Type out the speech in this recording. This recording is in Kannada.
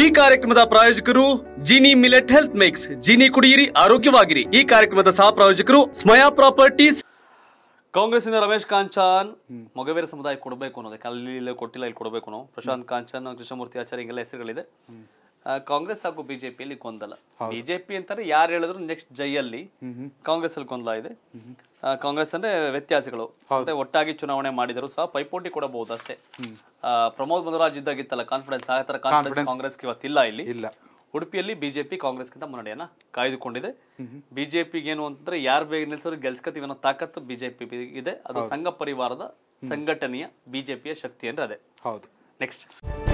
ಈ ಕಾರ್ಯಕ್ರಮದ ಪ್ರಾಯೋಜಕರು Jini millet health mix Jini ಕುಡಿಯಿರಿ ಆರೋಗ್ಯವಾಗಿರಿ ಈ ಕಾರ್ಯಕ್ರಮದ ಸಹ ಪ್ರಾಯೋಜಕರು ಸ್ಮಯಾ ಪ್ರಾಪರ್ಟೀಸ್ ಕಾಂಗ್ರೆಸ್ಸಿನ ರಮೇಶ್ ಕಾಂಚಾನ್ ಮೊಗವೇರ ಸಮುದಾಯ ಕೊಡಬೇಕು ಅನ್ನೋದಕ್ಕೆ ಅಲ್ಲಿ ಕೊಟ್ಟಿಲ್ಲ ಇಲ್ಲಿ ಕೊಡಬೇಕು ಪ್ರಶಾಂತ್ ಕಾಂಚಾನ್ ಕೃಷ್ಣಮೂರ್ತಿ ಆಚಾರ್ಯ ಹಿಂಗೆಲ್ಲ ಹೆಸರುಗಳಿದೆ ಕಾಂಗ್ರೆಸ್ ಹಾಗೂ ಬಿಜೆಪಿಯಲ್ಲಿ ಗೊಂದಲ ಬಿಜೆಪಿ ಅಂತಾರೆ ಯಾರು ಹೇಳಿದ್ರು ನೆಕ್ಸ್ಟ್ ಜೈಯಲ್ಲಿ ಕಾಂಗ್ರೆಸ್ ಅಲ್ಲಿ ಗೊಂದಲ ಇದೆ ಕಾಂಗ್ರೆಸ್ ಅಂದ್ರೆ ವ್ಯತ್ಯಾಸಗಳು ಒಟ್ಟಾಗಿ ಚುನಾವಣೆ ಮಾಡಿದ್ರು ಸಹ ಪೈಪೋಟಿ ಕೊಡಬಹುದು ಅಷ್ಟೇ ಪ್ರಮೋದ್ ಮಧುರಾಜ್ ಇದ್ದಾಗಿತ್ತಲ್ಲ ಕಾನ್ಫಿಡೆನ್ಸ್ ಆ ತರ ಕಾನ್ಫಿಡೆನ್ಸ್ ಕಾಂಗ್ರೆಸ್ ಇವತ್ತಿಲ್ಲ ಇಲ್ಲಿ ಇಲ್ಲ ಉಡುಪಿಯಲ್ಲಿ ಬಿಜೆಪಿ ಗಿಂತ ಮುನ್ನಡೆಯನ್ನ ಕಾಯ್ದುಕೊಂಡಿದೆ ಏನು ಅಂತಂದ್ರೆ ಯಾರು ಬೇಗ ನಿಲ್ಸೋರು ಗೆಲ್ಸ್ಕತೀವಿ ಅನ್ನೋ ತಾಕತ್ತು ಬಿಜೆಪಿ ಇದೆ ಅದು ಸಂಘ ಪರಿವಾರದ ಸಂಘಟನೆಯ ಬಿಜೆಪಿಯ ಶಕ್ತಿ ಅಂದ್ರೆ ಅದೇ ಹೌದು ನೆಕ್ಸ್ಟ್